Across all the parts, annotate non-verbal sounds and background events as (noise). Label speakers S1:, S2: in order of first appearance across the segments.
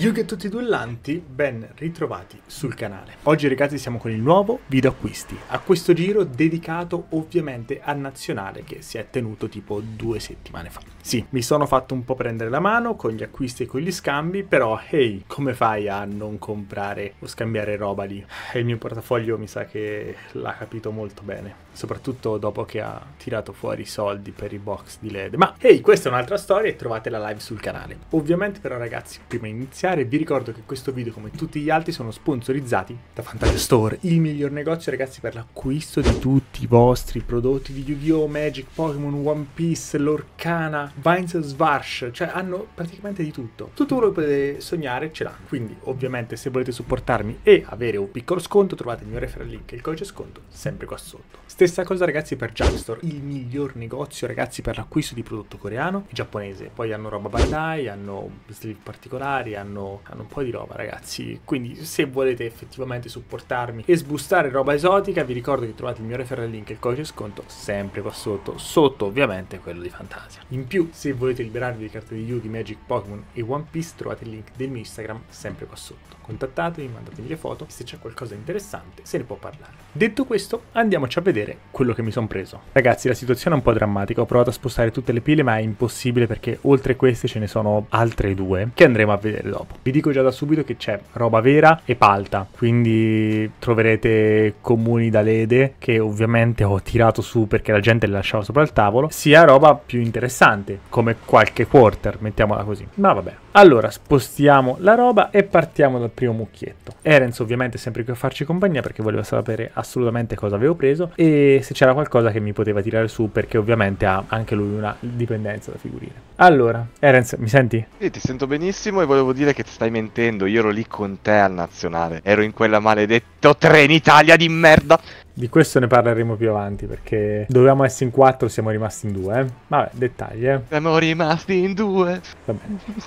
S1: Yuga e tutti i dullanti, ben ritrovati sul canale. Oggi ragazzi siamo con il nuovo video acquisti, a questo giro dedicato ovviamente a nazionale che si è tenuto tipo due settimane fa. Sì, mi sono fatto un po' prendere la mano con gli acquisti e con gli scambi, però hey, come fai a non comprare o scambiare roba lì? E il mio portafoglio mi sa che l'ha capito molto bene soprattutto dopo che ha tirato fuori i soldi per i box di LED. Ma ehi, hey, questa è un'altra storia e trovate la live sul canale. Ovviamente però ragazzi, prima di iniziare vi ricordo che questo video come tutti gli altri sono sponsorizzati da Fantasia Store, il miglior negozio ragazzi per l'acquisto di tutti i vostri prodotti di Yu-Gi-Oh, Magic, Pokémon, One Piece, Lorcana, Vines Svarsh, cioè hanno praticamente di tutto. Tutto quello che potete sognare ce l'hanno. Quindi ovviamente se volete supportarmi e avere un piccolo sconto trovate il mio referral link e il codice sconto sempre qua sotto. Stessa Stessa cosa ragazzi per Jumpstore, il miglior negozio ragazzi per l'acquisto di prodotto coreano e giapponese. Poi hanno roba Bandai, hanno sleeve particolari, hanno, hanno, un po' di roba ragazzi. Quindi se volete effettivamente supportarmi e sbustare roba esotica vi ricordo che trovate il mio referral link e il codice sconto sempre qua sotto, sotto ovviamente quello di Fantasia. In più se volete liberarvi di carte di Yugi, Magic, Pokémon e One Piece trovate il link del mio Instagram sempre qua sotto. Contattatemi, mandatemi le foto, se c'è qualcosa di interessante se ne può parlare. Detto questo andiamoci a vedere quello che mi sono preso. Ragazzi, la situazione è un po' drammatica, ho provato a spostare tutte le pile, ma è impossibile perché oltre queste ce ne sono altre due che andremo a vedere dopo. Vi dico già da subito che c'è roba vera e palta, quindi troverete comuni da lede che ovviamente ho tirato su perché la gente le lasciava sopra il tavolo, sia roba più interessante, come qualche quarter, mettiamola così. Ma vabbè, allora, spostiamo la roba e partiamo dal primo mucchietto. Erens ovviamente è sempre qui a farci compagnia perché voleva sapere assolutamente cosa avevo preso e se c'era qualcosa che mi poteva tirare su perché ovviamente ha anche lui una dipendenza da figurine. Allora, Erenz, eh, mi senti?
S2: Sì, ti sento benissimo e volevo dire che ti stai mentendo. Io ero lì con te al nazionale. Ero in quella maledetta
S1: Italia di merda. Di questo ne parleremo più avanti perché dovevamo essere in quattro, siamo rimasti in due. Eh. Vabbè, dettagli. Eh? Siamo rimasti in due. Vabbè.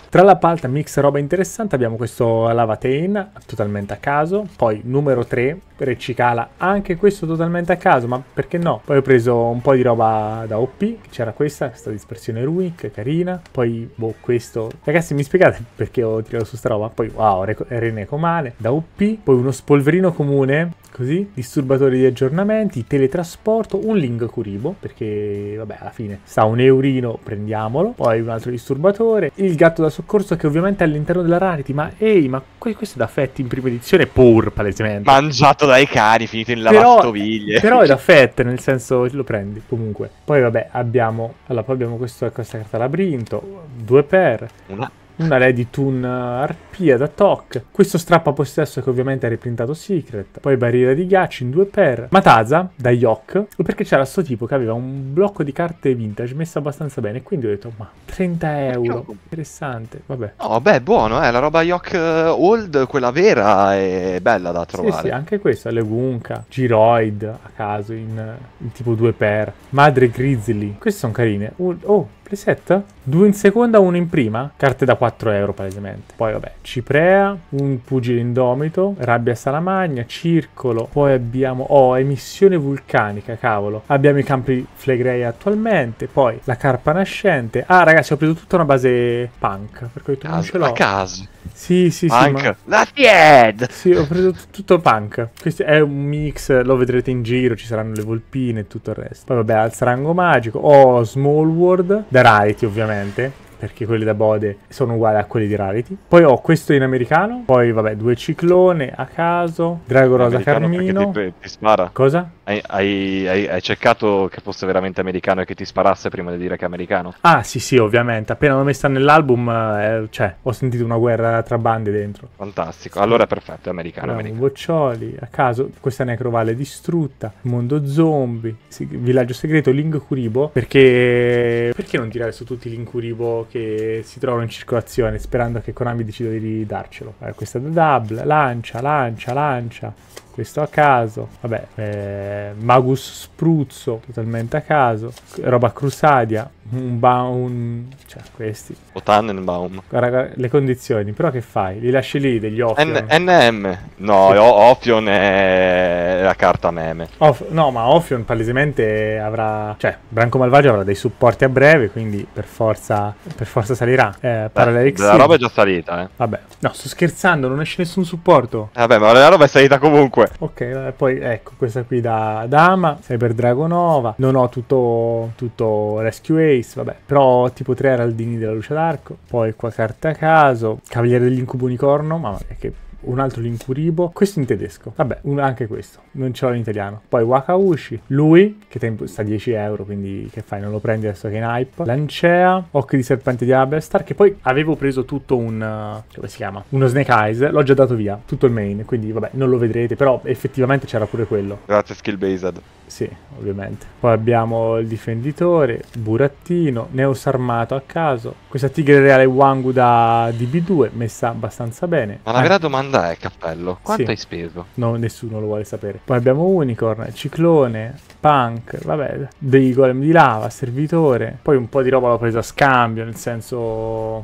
S1: Tra la palta mix roba interessante abbiamo questo Lavatain, totalmente a caso. Poi numero 3, Recicala, anche questo totalmente a caso, ma perché no? Poi ho preso un po' di roba da OP, c'era questa, questa dispersione Ruic, carina stamattina, poi boh questo... Ragazzi mi spiegate perché ho tirato su sta roba? Poi wow, Reneco male, da UP, poi uno spolverino comune Così, disturbatori di aggiornamenti, teletrasporto, un Ling Kuribo, perché vabbè alla fine sta un eurino, prendiamolo, poi un altro disturbatore, il gatto da soccorso che ovviamente è all'interno della Rarity, ma ehi, ma questo è da Fett in prima edizione, pur palesemente.
S2: Mangiato dai cani, finito in lavastoviglie. Però, però è da (laughs)
S1: Fett, nel senso lo prendi comunque. Poi vabbè abbiamo, allora, poi abbiamo questo, questa carta labrinto, due per... Una una Lady Toon eh, Arpia da Tok. Questo strappa possesso che ovviamente ha riprintato Secret. Poi barriera di ghiaccio in due per. Mataza da Yok. Perché c'era sto tipo che aveva un blocco di carte vintage messo abbastanza bene. Quindi ho detto, ma 30 eh, euro. Interessante. Vabbè.
S2: Oh, beh, buono, eh. La roba Yok eh, Old, quella vera, è bella da trovare. Sì, sì
S1: anche questa. Le Wunka, Giroid a caso in, in tipo due per. Madre Grizzly. Queste sono carine. Oh, preset? Due in seconda, uno in prima. Carte da 4 euro palesemente. Poi vabbè, Ciprea, un pugile indomito, rabbia salamagna, circolo. Poi abbiamo, oh, emissione vulcanica, cavolo. Abbiamo i campi Flegrei attualmente, poi la carpa nascente. Ah ragazzi, ho preso tutta una base punk, perché caso, non ce l'ho. A caso. Sì, sì, punk. sì. Punk. Ma... La Fied! Sì, ho preso tutto punk. Questo è un mix, lo vedrete in giro, ci saranno le volpine e tutto il resto. Poi vabbè, al strango magico. Oh, Small World. Da Liberality ovviamente perché quelli da Bode sono uguali a quelli di Rarity. Poi ho questo in americano, poi vabbè, due ciclone a caso, Drago Rosa Carmino.
S2: Ti, ti, spara. Cosa? Hai, hai, hai, cercato che fosse veramente americano e che ti sparasse prima di dire che è americano?
S1: Ah, sì, sì, ovviamente. Appena l'ho messa nell'album, eh, eh cioè, ho sentito una guerra tra bande dentro.
S2: Fantastico, sì. allora è perfetto, è americano. Bravo, americano.
S1: Boccioli, a caso, questa necrovale distrutta, mondo zombie, villaggio segreto, Ling Curibo, perché... Perché non tirare su tutti l'incuribo che si trovano in circolazione, sperando che Konami decida di darcelo. Eh, questa è da Double, lancia, lancia, lancia. Questo a caso. Vabbè, eh, Magus Spruzzo, totalmente a caso. Roba Crusadia, un baum, cioè
S2: questi. O Tannenbaum.
S1: Guarda, guarda, le condizioni, però che fai? Li lasci lì degli Ophion? N-
S2: NM. No, sì. Ophion è la carta meme.
S1: Of- no, ma Ophion palesemente avrà, cioè, Branco Malvagio avrà dei supporti a breve, quindi per forza, per forza salirà. Eh, Beh, la roba è già salita, eh. Vabbè, no, sto scherzando, non esce nessun supporto.
S2: vabbè, ma la roba è
S1: salita comunque. 5. Ok, eh, poi ecco questa qui da Dama, sei per Dragonova, non ho tutto, tutto Rescue Ace, vabbè, però ho tipo tre Araldini della Luce d'Arco, poi qua carta a caso, Cavaliere dell'Incubo Unicorno, mamma mia che un altro l'incuribo, questo in tedesco, vabbè, un, anche questo, non ce l'ho in italiano. Poi Wakaushi, lui, che tempo, sta a 10 euro, quindi che fai, non lo prendi adesso che è in hype. Lancea, Occhi di Serpente di Abelstar, che poi avevo preso tutto un, eh, come si chiama, uno Snake Eyes, l'ho già dato via, tutto il main, quindi vabbè, non lo vedrete, però effettivamente c'era pure quello. Grazie Skill Based. Sì, ovviamente. Poi abbiamo il difenditore, Burattino, Neus armato a caso, questa tigre reale Wangu da DB2, messa abbastanza bene. Ma la vera
S2: domanda domanda è, Cappello, quanto sì. hai speso?
S1: No, nessuno lo vuole sapere. Poi abbiamo Unicorn, Ciclone, punk, vabbè, dei golem di lava, servitore, poi un po' di roba l'ho presa a scambio, nel senso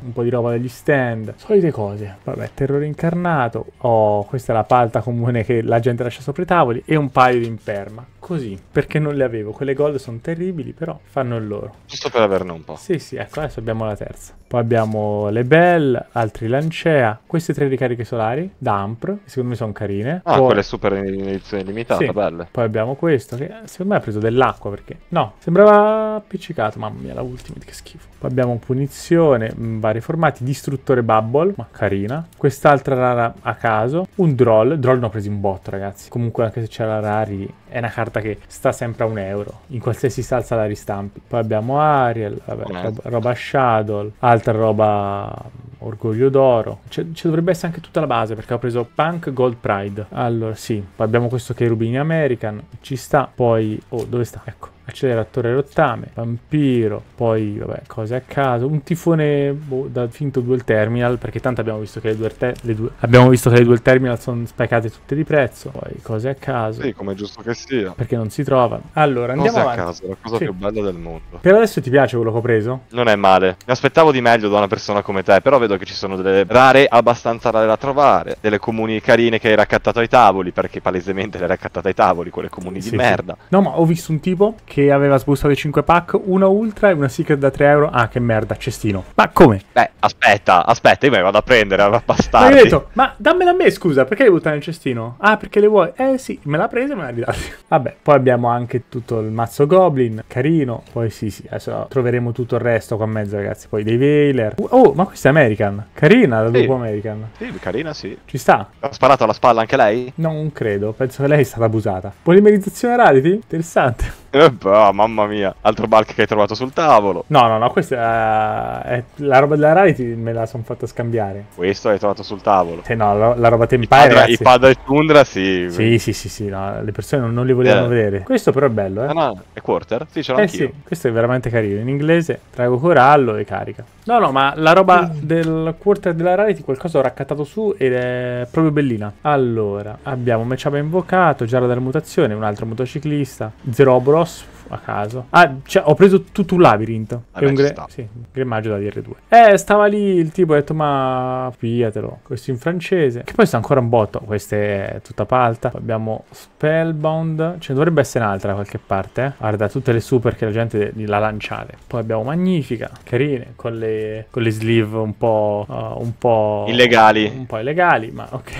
S1: un po' di roba degli stand, solite cose, vabbè, terrore incarnato, oh, questa è la palta comune che la gente lascia sopra i tavoli e un paio di imperma, così, perché non le avevo, quelle gold sono terribili, però fanno il loro. Giusto per averne un po'. Sì, sì, ecco, adesso abbiamo la terza. Poi abbiamo le Bell, altri Lancea, queste tre ricariche solari, Dampr, secondo me sono carine. Ah, Poi... quella super in edizione limitata, sì. belle. Poi abbiamo questo, che secondo me ha preso dell'acqua perché... No, sembrava appiccicato. Mamma mia, la ultima, che schifo. Poi abbiamo punizione, mm, vari formati, distruttore bubble, ma carina. Quest'altra rara a caso. Un droll, droll ne ho preso in botto ragazzi. Comunque anche se c'è la rari è una carta che sta sempre a un euro. In qualsiasi salsa la ristampi. Poi abbiamo Ariel, vabbè, roba, roba Shadow, altra roba Orgoglio d'oro. Ci dovrebbe essere anche tutta la base perché ho preso Punk Gold Pride. Allora, sì. Poi abbiamo questo Cherubini American. Ci sta. Poi... Oh, dove sta? Ecco acceleratore rottame, vampiro, poi vabbè, cose a caso, un tifone boh, da finto dual terminal, perché tanto abbiamo visto che le due, te- le due, abbiamo visto che le dual terminal sono spaccate tutte di prezzo, poi cose a caso. Sì, come giusto che sia. Perché non si trova. Allora, cose andiamo avanti. Cose a caso, la cosa sì. più bella del mondo. Per adesso ti piace quello che ho preso?
S2: Non è male. Mi aspettavo di meglio da una persona come te, però vedo che ci sono delle rare abbastanza rare da trovare, delle comuni carine che hai raccattato ai tavoli, perché palesemente le hai raccattate ai tavoli, quelle comuni sì, di sì. merda.
S1: No, ma ho visto un tipo che che aveva sbustato i 5 pack, una ultra e una secret da 3 euro. Ah, che merda, cestino. Ma come? Beh, aspetta, aspetta, io me le vado a prendere, a eh, bastardi. Ma, ma dammela a me, scusa, perché le buttare nel cestino? Ah, perché le vuoi? Eh sì, me l'ha presa e me l'ha ridata. (laughs) Vabbè, poi abbiamo anche tutto il mazzo Goblin, carino. Poi sì, sì, adesso troveremo tutto il resto qua a mezzo, ragazzi. Poi dei Veiler. Oh, ma questa è American. Carina, la sì. dopo American.
S2: Sì, carina, sì. Ci sta. Ha sparato alla spalla anche lei?
S1: Non credo, penso che lei è stata abusata. Polimerizzazione Rarity? Interessante.
S2: Oh, mamma mia, altro bulk che hai trovato sul tavolo.
S1: No, no, no, questa è la roba della Rarity me la sono fatta scambiare.
S2: Questo hai trovato sul tavolo. Eh
S1: no, la, la roba Tempire. I padre e Tundra, sì. Sì, sì, sì, sì no, le persone non, non li volevano eh. vedere. Questo però è bello, eh. Ah, no, è Quarter? Sì, ce l'ho eh anch'io. Sì, questo è veramente carino. In inglese trago corallo e carica. No, no, ma la roba del Quarter della Rarity qualcosa ho raccattato su ed è proprio bellina. Allora, abbiamo Mechaba invocato, Giara della mutazione, un altro motociclista, Zerobros boss a caso. Ah, cioè, ho preso tutto un labirinto. Ah, e un gre- sì, un gremmaggio da DR2. Eh, stava lì il tipo, ha detto, ma pigliatelo. Questo in francese. Che poi sta ancora un botto. Questa è tutta palta. Poi abbiamo Spellbound. Ce ne dovrebbe essere un'altra da qualche parte. Eh. Guarda, tutte le super che la gente la lanciate. Poi abbiamo Magnifica, carine, con le, con le sleeve un po'... Uh, un po'... Illegali. Un po' illegali, ma ok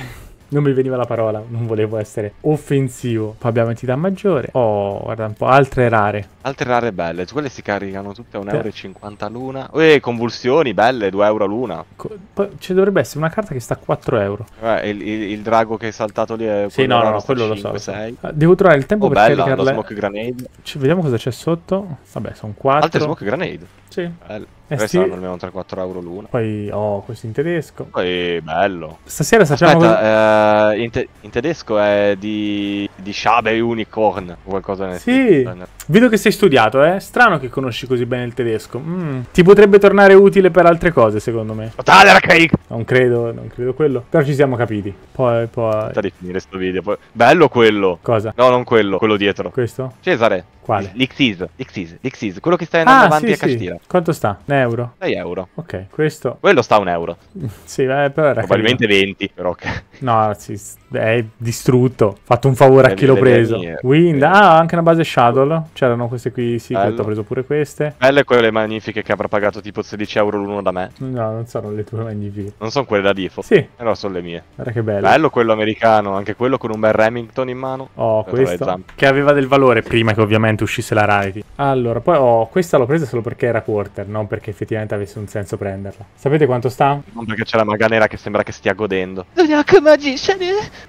S1: non mi veniva la parola, non volevo essere offensivo. Poi abbiamo entità maggiore. Oh, guarda un po', altre rare. Altre
S2: rare belle, quelle si caricano tutte a 1,50 euro l'una. E eh, convulsioni belle, 2 euro l'una.
S1: Co- ci dovrebbe essere una carta che sta a 4 euro.
S2: Eh, il, il, il, drago che è saltato lì è eh, Sì, no, no, quello 5, lo so. 6. Ah, devo trovare il tempo oh, per bella, caricarle. smoke grenade.
S1: Ci, vediamo cosa c'è sotto. Vabbè, sono 4. Altre smoke grenade.
S2: Sì. Belle. Eh, Restano sti... almeno 3-4 euro l'una.
S1: Poi, oh, questo in tedesco.
S2: Poi, bello.
S1: Stasera sappiamo Aspetta,
S2: cosa... eh, in, te in, tedesco è di, di Schabe Unicorn, qualcosa nel Sì.
S1: Nel... Vedo
S2: che sei studiato,
S1: eh. Strano che conosci così bene il tedesco. Mm. Ti potrebbe tornare utile per altre cose, secondo me. Totale, Non credo, non credo quello. Però ci siamo capiti. Poi, poi... Sta di finire questo
S2: video. Poi... Bello quello. Cosa? No, non quello. Quello dietro. Questo? Cesare. Quale? L'Xis. L'Xis. L'Xis. Quello che stai andando ah, avanti sì, a Castira.
S1: Sì. Quanto sta? Un euro?
S2: 6 euro. Ok, questo... Quello sta un euro. (laughs)
S1: sì, beh, però era Probabilmente
S2: carino. 20, però...
S1: no, sì, è distrutto. Fatto un favore a chi l'ho preso. Wind. Eh. Ah, anche una base shuttle. C'erano queste qui, sì, ho preso pure queste.
S2: Belle quelle magnifiche che avrà pagato tipo 16 euro l'uno da me.
S1: No, non sono le tue magnifiche.
S2: Non sono quelle da Difo. Sì. Però sono le mie. Guarda che bello. Bello quello americano, anche quello con
S1: un bel Remington in mano. Oh, questo. Che aveva del valore prima che ovviamente uscisse la Rarity. Allora, poi oh, questa l'ho presa solo perché era quarter, non perché effettivamente avesse un senso prenderla. Sapete quanto sta?
S2: Non perché c'è la maga nera che sembra che stia godendo. Eh?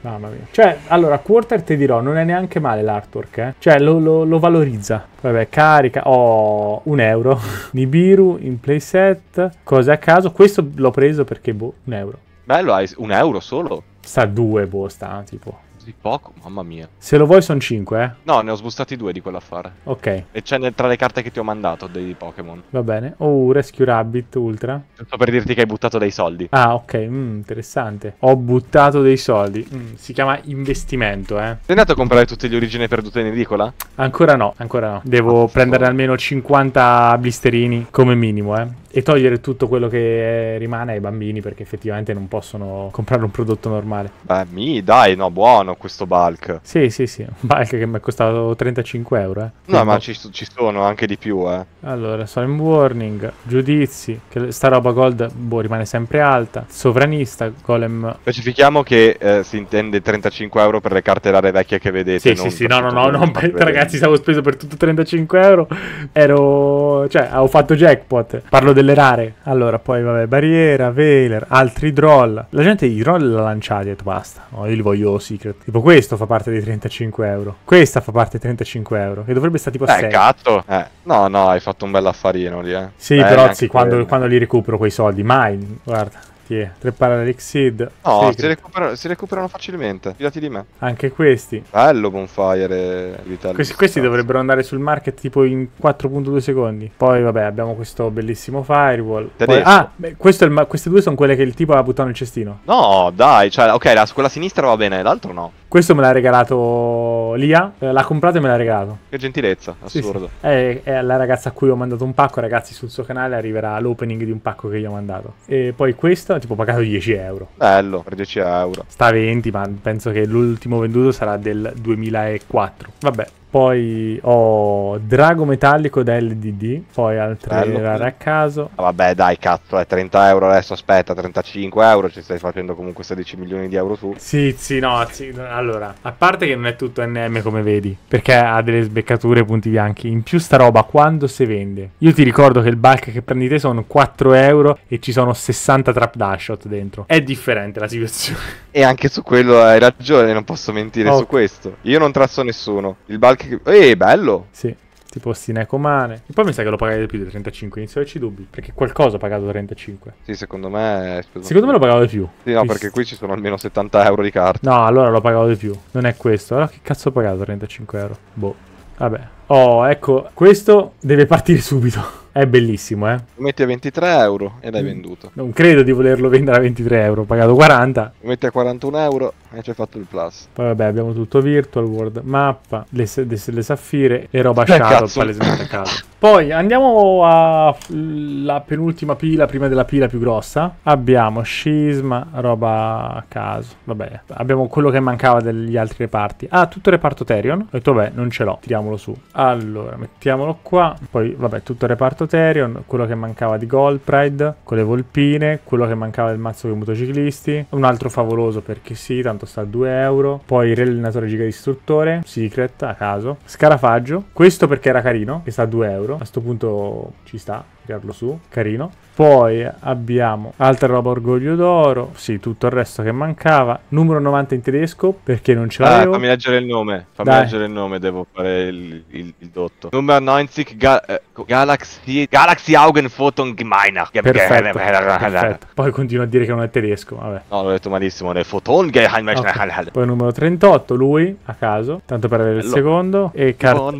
S2: Mamma
S1: mia. Cioè, allora, quarter ti dirò, non è neanche male l'artwork, eh. Cioè, lo, lo, lo valorizza utilizza. Vabbè, carica, ho oh, un euro. Nibiru (laughs) in playset, cose a caso. Questo l'ho preso perché, boh, un euro.
S2: Bello, hai un euro solo?
S1: Sta a due, boh, sta tipo.
S2: Così poco? Mamma mia. Se
S1: lo vuoi sono 5, eh?
S2: No, ne ho sbustati due di quell'affare. Ok. E c'è tra le carte che ti ho mandato dei Pokémon.
S1: Va bene. Oh, Rescue Rabbit Ultra.
S2: Sto per dirti che hai buttato dei soldi.
S1: Ah, ok. Mm, interessante. Ho buttato dei soldi. Mm, si chiama investimento, eh. Sei andato a comprare tutte le origini perdute in edicola? Ancora no, ancora no. Devo oh, ah, prendere almeno 50 blisterini come minimo, eh e togliere tutto quello che rimane ai bambini perché effettivamente non possono comprare un prodotto normale. Beh, mi dai, no, buono questo bulk. Sì, sì, sì, un bulk che mi è costato 35 euro. Eh. No, ma ci, ci, sono
S2: anche di più. Eh.
S1: Allora, Solemn Warning, Giudizi, che sta roba gold boh, rimane sempre alta, Sovranista, Golem.
S2: Specifichiamo che eh, si intende 35 euro per le carte rare vecchie che vedete. Sì, sì, sì, no, no, no, non per... ragazzi, stavo
S1: speso per tutto 35 euro. Ero... cioè, ho fatto jackpot. Parlo delle rare. Allora, poi vabbè, Barriera, Veiler, altri droll. La gente i droll l'ha lanciati e ha basta, no, io li voglio secret. Tipo questo fa parte dei 35 euro. Questa fa parte dei 35 euro. E dovrebbe stare tipo eh, 6. Eh, cazzo.
S2: Eh. No, no, hai fatto un bel affarino lì, eh. Sì, eh, però sì, quando,
S1: quando, li recupero quei soldi, mai, guarda. Sì, tre Paralexid. No, si
S2: recuperano, si recuperano, facilmente. Fidati di me.
S1: Anche questi.
S2: Bello Bonfire. E... Questi,
S1: questi dovrebbero andare sul market tipo in 4.2 secondi. Poi, vabbè, abbiamo questo bellissimo firewall. Poi, ah, beh, il, queste due sono quelle che il tipo ha buttato nel cestino.
S2: No, dai, cioè, ok, la, quella sinistra va bene, l'altro no.
S1: Questo me l'ha regalato Lia, eh, l'ha comprato e me l'ha regalato.
S2: Che gentilezza, assurdo.
S1: Sì, sì. È, è, la ragazza a cui ho mandato un pacco, ragazzi sul suo canale arriverà l'opening di un pacco che gli ho mandato. E poi questo, tipo ho pagato 10 euro. Bello, per 10 euro. Sta a 20, ma penso che l'ultimo venduto sarà del 2004. Vabbè, poi ho Drago Metallico da LDD, poi altre Bello. rare a caso.
S2: Ah, vabbè dai cazzo, è 30 euro adesso, aspetta, 35 euro, ci stai facendo comunque 16 milioni di euro su. Sì, sì, no, sì, allora,
S1: a parte che non è tutto NM come vedi, perché ha delle sbeccature punti bianchi, in più sta roba quando si vende. Io ti ricordo che il bulk che prendi te sono 4 euro e ci sono 60 trap dashot dentro. È differente la situazione.
S2: E anche su quello hai ragione, non posso mentire oh. su questo. Io non trasso nessuno, il bulk qualche... Eh, bello! Sì,
S1: tipo Sinecomane. E poi mi sa che lo di più di 35, inizio a ci dubbi, perché qualcosa ho pagato 35.
S2: Sì, secondo me... Secondo me l'ho pagato di più. Sì, no, Visto. perché qui ci sono almeno 70 euro di carte.
S1: No, allora l'ho pagato di più. Non è questo. Allora che cazzo ho pagato 35 euro? Boh. Vabbè. Oh, ecco, questo deve partire subito. È bellissimo, eh.
S2: Lo metti a 23 euro e l'hai mm. venduto.
S1: Non credo di volerlo vendere a 23 euro, ho pagato 40.
S2: Lo metti a 41 euro e ci hai fatto il plus.
S1: Poi vabbè, abbiamo tutto virtual, world mappa, le, le, le saffire e roba shadow palesemente a caso. Poi andiamo alla penultima pila, prima della pila più grossa. Abbiamo scisma, roba a caso. Vabbè, abbiamo quello che mancava degli altri reparti. Ah, tutto il reparto Terion. Ho detto, vabbè, non ce l'ho, tiriamolo su. Allora, mettiamolo qua. Poi, vabbè, tutto il reparto Luterion, quello che mancava di Gold Pride, con le volpine, quello che mancava del mazzo con i motociclisti, un altro favoloso perché sì, tanto sta a 2 euro, poi Rellenatore Giga Distruttore, Secret a caso, Scarafaggio, questo perché era carino, che sta a 2 euro, a sto punto ci sta, applicarlo su, carino. Poi abbiamo altra roba Orgoglio d'Oro, sì, tutto il resto che mancava. Numero 90 in tedesco, perché non ce ah, l'avevo. Ah, fammi
S2: leggere il nome, fammi Dai. leggere il nome, devo fare il, il, il dotto. Numero 90 Ga- eh, Galaxy, Galaxy Augen Photon Gemeiner. Perfetto, perfetto.
S1: Poi continua a dire che non è tedesco, vabbè.
S2: No, l'ho detto malissimo, è Photon Geheimnis. Okay.
S1: (laughs) Poi numero 38, lui, a caso, tanto per avere il Hello. secondo. E cartone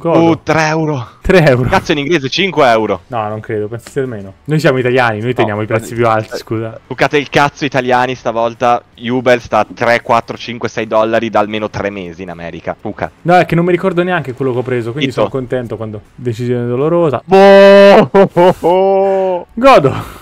S1: godo. Uh, 3 euro. 3 euro. Cazzo, in inglese 5 euro. No, non credo, penso sia almeno. Noi siamo italiani, noi teniamo i prezzi eh, più alti, scusa. Eh,
S2: bucate il cazzo italiani, stavolta Uber sta a 3, 4, 5, 6 dollari da almeno 3 mesi in America. Fuca.
S1: No, è che non mi ricordo neanche quello che ho preso, quindi Itto. sono contento quando... Decisione dolorosa. Boh! Godo!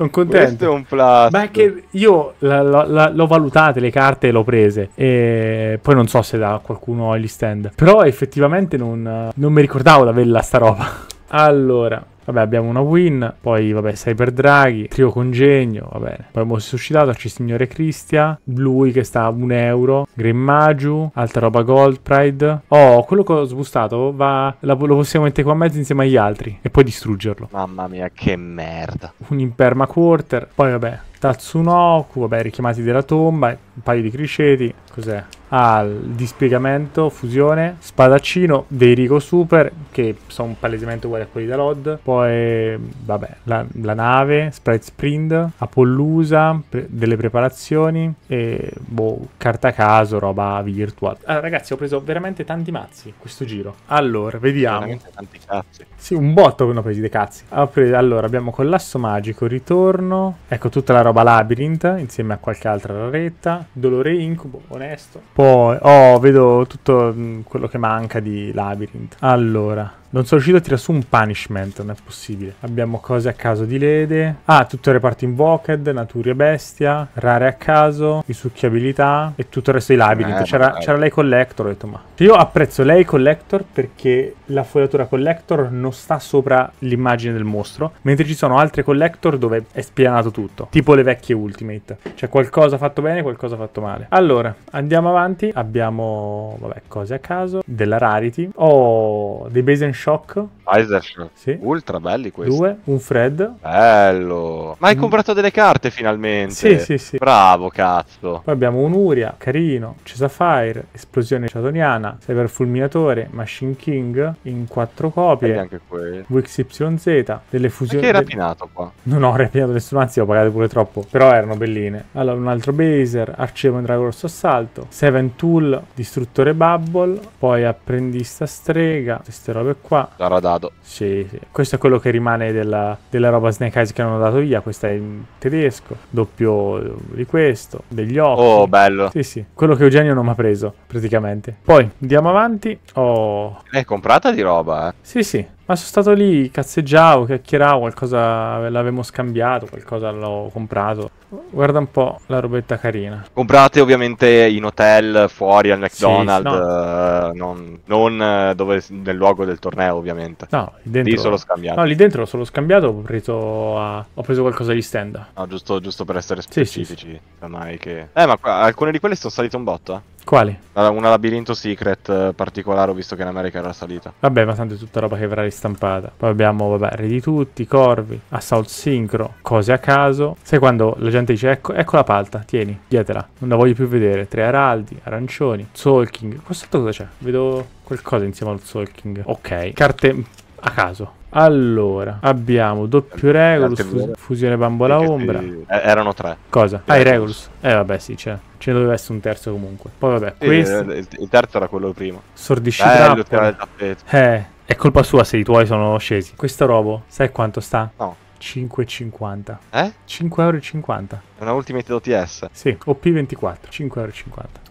S1: Sono contento. Questo è un plus. Ma che io la, la, la, l'ho valutate le carte e l'ho prese. E poi non so se da qualcuno agli stand. Però effettivamente non, non mi ricordavo di averla sta roba. (laughs) Allora, Vabbè, abbiamo una win, poi vabbè, Cyber Draghi, trio congegno, Va bene. Poi abbiamo suscitato Signore Cristia, lui che sta a 1 euro, Green Maggio, altra roba Gold Pride. Oh, quello che ho sbustato va, la, lo possiamo mettere qua a mezzo insieme agli altri e poi distruggerlo. Mamma mia, che merda. Un imperma quarter, poi vabbè, Tatsunoku, vabbè, richiamati della tomba, un paio di criceti, cos'è? Ah, dispiegamento, fusione, spadaccino, dei rigo Super, che sono palesemente uguali a quelli da Lod, poi, vabbè, la, la nave, Sprite Sprint, Apollusa, pre delle preparazioni e, boh, carta caso, roba virtual. Allora, ragazzi, ho preso veramente tanti mazzi questo giro. Allora, vediamo. Veramente tanti cazzi. Sì, un botto che ho preso dei cazzi. Allora, abbiamo collasso magico, ritorno, ecco tutta la roba roba Labyrinth insieme a qualche altra raretta. Dolore Incubo, onesto. Poi, oh, vedo tutto mm, quello che manca di Labyrinth. Allora, non sono riuscito a tirare su un punishment, non è possibile. Abbiamo cose a caso di lede. Ah, tutto il reparto invoked, nature bestia, rare a caso, risucchiabilità e tutto il resto di labyrinth. Eh, c'era, c'era lei collector, ho detto ma... Io apprezzo lei collector perché la fogliatura collector non sta sopra l'immagine del mostro, mentre ci sono altre collector dove è spianato tutto, tipo le vecchie ultimate. Cioè qualcosa fatto bene, qualcosa fatto male. Allora, andiamo avanti. Abbiamo, vabbè, cose a caso, della rarity. Ho oh, dei base and Shock.
S2: Pfizer Sì. Ultra belli questi. Due,
S1: un Fred.
S2: Bello. Ma hai mm. comprato delle carte finalmente. Sì, sì, sì. Bravo, cazzo. Poi
S1: abbiamo un Uria, carino, Cesafire, Esplosione Chatoniana, Cyber Fulminatore, Machine King in quattro copie. E anche quelli. VXYZ, delle fusioni. che hai rapinato qua? Non ho rapinato nessuno, anzi ho pagato pure troppo. Però erano belline. Allora, un altro Baser, Arcevo in Rosso Assalto, Seven Tool, Distruttore Bubble, poi Apprendista Strega, queste robe qua Qua. Garadado. Sì, sì. Questo è quello che rimane della, della, roba Snake Eyes che hanno dato via. Questo è in tedesco. Doppio di questo. Degli occhi. Oh, bello. Sì, sì. Quello che Eugenio non mi ha preso, praticamente. Poi, andiamo avanti. Oh. L'hai comprata di roba, eh? Sì, sì. Ma sono stato lì, cazzeggiavo, chiacchieravo, qualcosa l'avevamo scambiato, qualcosa l'ho comprato. Guarda un po' la robetta carina. Comprate
S2: ovviamente in hotel, fuori al McDonald's, sì, no. eh, non, non eh, dove, nel luogo del torneo ovviamente. No, lì dentro... Lì solo scambiato. No,
S1: lì dentro l'ho solo scambiato, ho preso, a... ho preso qualcosa di stand.
S2: No, giusto, giusto, per essere specifici. Sì, sì, sì. Che... Eh, ma alcune di quelle sono salite un botto, eh. Quali? Una labirinto secret eh, particolare, ho visto che in America
S1: era salita. Vabbè, ma tanto è tutta roba che verrà ristampata. Poi abbiamo, vabbè, Re di tutti, Corvi, Assault Synchro, cose a caso. Sai quando la gente dice, ecco, ecco la palta, tieni, dietela, non la voglio più vedere. Tre Araldi, Arancioni, Solking. Questo cosa c'è? Vedo qualcosa insieme al Solking. Ok, carte a caso. Allora, abbiamo doppio Regulus, fus fusione bambola ombra. Eh, erano tre. Cosa? Ah, i Regulus. Eh vabbè, sì, c'è. Ce ne doveva essere un terzo comunque. Poi vabbè, questo... Eh, il,
S2: il terzo era quello prima. Sordisci
S1: Eh, è colpa sua se i tuoi sono scesi. Questo robo, sai quanto sta? No. 5,50. Eh? 5,50€. È
S2: una Ultimate OTS.
S1: Sì, OP24, 5,50€.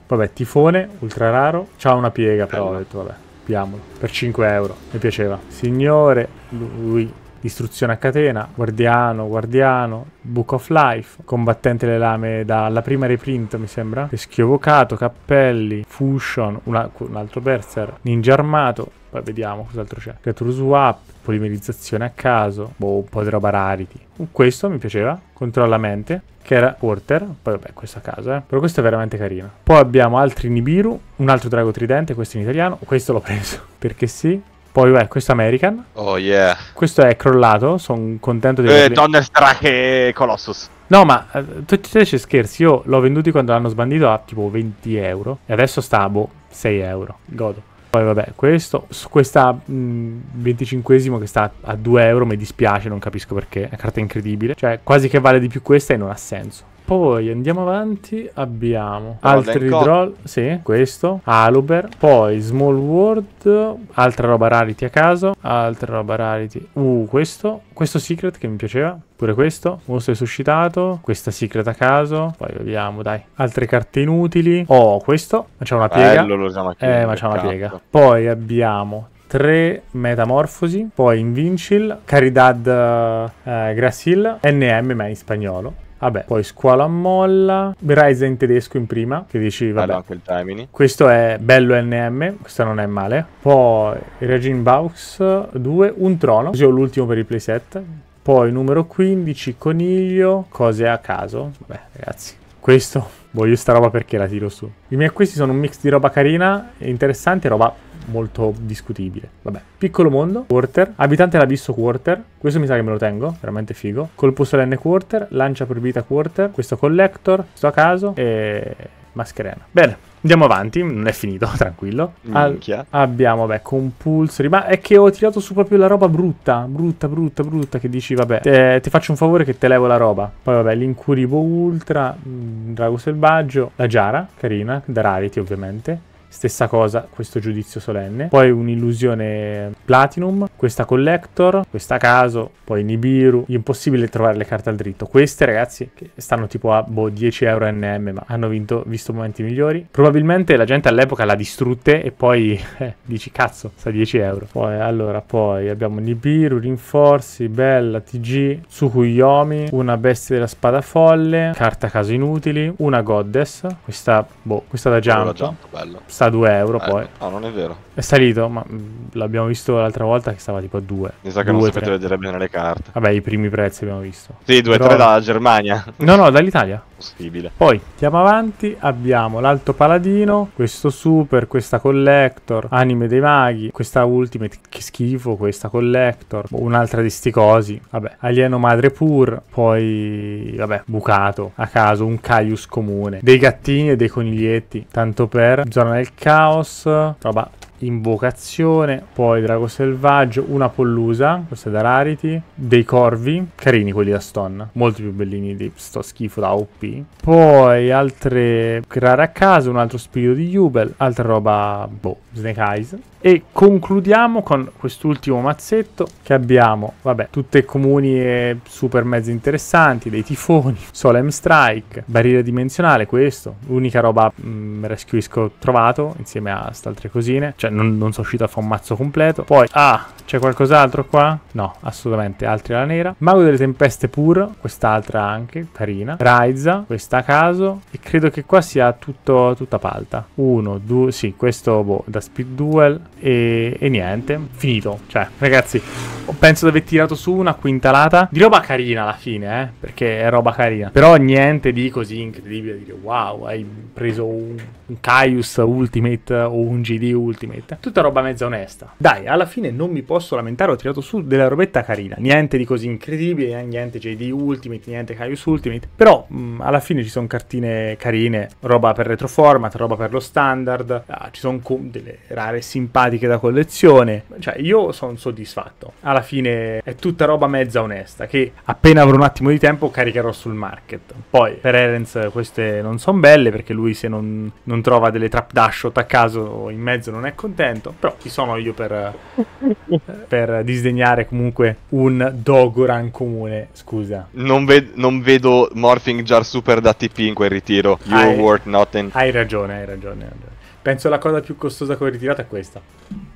S1: Vabbè, tifone, ultra raro. C'ha una piega però, ho detto, vabbè. Diamolo. Per 5 euro. Mi piaceva. Signore, lui distruzione a catena, guardiano, guardiano, Book of Life, combattente le lame dalla prima reprint mi sembra, schiovocato, cappelli, fusion, un, altro berser, ninja armato, poi vediamo cos'altro c'è. Creature swap, polimerizzazione a caso, boh, un po' di roba rarity. questo mi piaceva, controlla mente, che era Porter, poi vabbè questo a caso, eh. però questo è veramente carino. Poi abbiamo altri Nibiru, un altro drago tridente, questo in italiano, questo l'ho preso, (laughs) perché sì. Poi beh, questo American. Oh yeah. Questo è crollato, sono contento di... Eh, averli...
S2: Thunderstruck e Colossus.
S1: No, ma tu ti dici scherzi, io l'ho venduto quando l'hanno sbandito a tipo 20 euro e adesso sta, a boh, 6 euro. Godo. Poi vabbè, questo, su questa mh, 25esimo che sta a 2 euro mi dispiace, non capisco perché, è una carta incredibile. Cioè quasi che vale di più questa e non ha senso. Poi andiamo avanti, abbiamo Golden altri Cop. Droll, sì, questo, Aluber, poi Small World, altra roba rarity a caso, altra roba rarity. Uh, questo, questo Secret che mi piaceva, pure questo, mostro resuscitato, questa Secret a caso, poi vediamo, dai, altre carte inutili. Oh, questo, ma c'è una piega. Bello, lo usiamo Eh, ma c'è una piega. Esatto. Poi abbiamo Tre Metamorfosi, poi Invincil, Caridad eh, Grasil, NM ma in spagnolo. Vabbè, poi squalo a molla. Ryzen tedesco in prima, che dici, ah, vabbè. Ah, no, questo è bello NM, questo non è male. Poi Regin Baux 2, un trono. Così ho l'ultimo per il playset. Poi numero 15, coniglio, cose a caso. Vabbè, ragazzi, questo voglio sta roba perché la tiro su. I miei acquisti sono un mix di roba carina interessante, roba molto discutibile. Vabbè, piccolo mondo, quarter, abitante all'abisso quarter, questo mi sa che me lo tengo, veramente figo. Colpo solenne quarter, lancia proibita quarter, questo collector, sto a caso e mascherena. Bene, Andiamo avanti, non è finito, (laughs) tranquillo. Al- abbiamo, beh, compulsory. Ma è che ho tirato su proprio la roba brutta, brutta, brutta, brutta, che dici, vabbè, te, eh, ti faccio un favore che te levo la roba. Poi, vabbè, l'incuribo ultra, mm, drago selvaggio, la giara, carina, da rarity ovviamente, Stessa cosa questo giudizio solenne. Poi un'illusione platinum, questa collector, questa caso, poi Nibiru. Impossibile trovare le carte al dritto. Queste ragazzi che stanno tipo a boh, 10 euro NM ma hanno vinto, visto momenti migliori. Probabilmente la gente all'epoca l'ha distrutte e poi (laughs) eh, dici cazzo, sta 10 euro. Poi allora poi abbiamo Nibiru, rinforzi, Bella, TG, Tsukuyomi, una bestia della spada folle, carta caso inutili, una goddess, questa boh, questa da jump. Oh, jump bella sta a 2 euro eh, poi. No, non è vero. È salito, ma mm, l'abbiamo visto l'altra volta che stava tipo a 2. Mi sa che due, non sapete vedere bene le carte. Vabbè, i primi prezzi abbiamo visto. Sì, 2-3 Però... dalla
S2: Germania.
S1: No, no, dall'Italia. Possibile. Poi, andiamo avanti, abbiamo l'Alto Paladino, questo Super, questa Collector, Anime dei Maghi, questa Ultimate, che schifo, questa Collector, un'altra di sti cosi. Vabbè, Alieno Madre Pur, poi, vabbè, bucato, a caso, un Caius comune, dei gattini e dei coniglietti, tanto per, zona del caos, roba invocazione, poi drago selvaggio, una pollusa, questa è da rarity, dei corvi, carini quelli da stone, molto più bellini di sto schifo da OP. Poi altre rare a caso, un altro spirito di Jubel, altra roba, boh, Snake Eyes. E concludiamo con quest'ultimo mazzetto che abbiamo, vabbè, tutte comuni e super mezzi interessanti, dei tifoni, (laughs) Solemn Strike, barriera dimensionale, questo, l'unica roba mh, mm, rescuisco trovato insieme a st'altre cosine, cioè cioè non, non sono uscito a fare un mazzo completo. Poi, ah, c'è qualcos'altro qua? No, assolutamente, altri alla nera. Mago delle tempeste pur, quest'altra anche, carina. Raiza, questa a caso. E credo che qua sia tutto, tutta palta. Uno, due, sì, questo boh, da speed duel e, e niente, finito. Cioè, ragazzi penso di aver tirato su una quintalata di roba carina alla fine, eh, perché è roba carina. Però niente di così incredibile, dire wow, hai preso un, un Caius Ultimate o un GD Ultimate. Tutta roba mezza onesta. Dai, alla fine non mi posso lamentare, ho tirato su della robetta carina. Niente di così incredibile, eh, niente JD Ultimate, niente Caius Ultimate. Però mh, mm, alla fine ci sono cartine carine, roba per retroformat, roba per lo standard, ah, ci sono delle rare simpatiche da collezione. Cioè, io sono soddisfatto. Alla alla fine è tutta roba mezza onesta che appena avrò un attimo di tempo caricherò sul market. Poi per Erens queste non sono belle perché lui se non, non trova delle trap dash a caso in mezzo non è contento, però chi sono io per, (laughs) per disdegnare comunque un Dogoran comune, scusa.
S2: Non, ved- non vedo Morphing Jar Super da TP in quel ritiro, you hai, worth nothing.
S1: Hai ragione, hai ragione, hai ragione. Penso la cosa più costosa che ho ritirato è questa.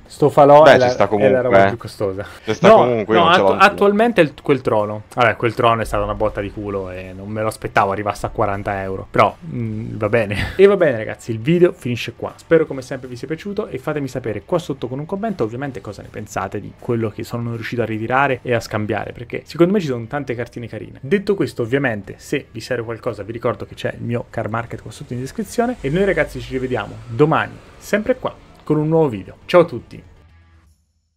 S1: Stofalò Beh, è, la, sta comunque, è la roba eh. più costosa. Sta no, comunque, no, att- attualmente il, quel trono. Vabbè, quel trono è stata una botta di culo e non me lo aspettavo arrivasse a 40 euro. Però mh, mm, va bene. (laughs) E va bene, ragazzi, il video finisce qua. Spero come sempre vi sia piaciuto e fatemi sapere qua sotto con un commento, ovviamente, cosa ne pensate di quello che sono riuscito a ritirare e a scambiare. Perché secondo me ci sono tante cartine carine. Detto questo, ovviamente, se vi serve qualcosa, vi ricordo che c'è il mio car market qua sotto in descrizione. E noi, ragazzi, ci rivediamo domani, sempre qua con un nuovo video. Ciao a tutti!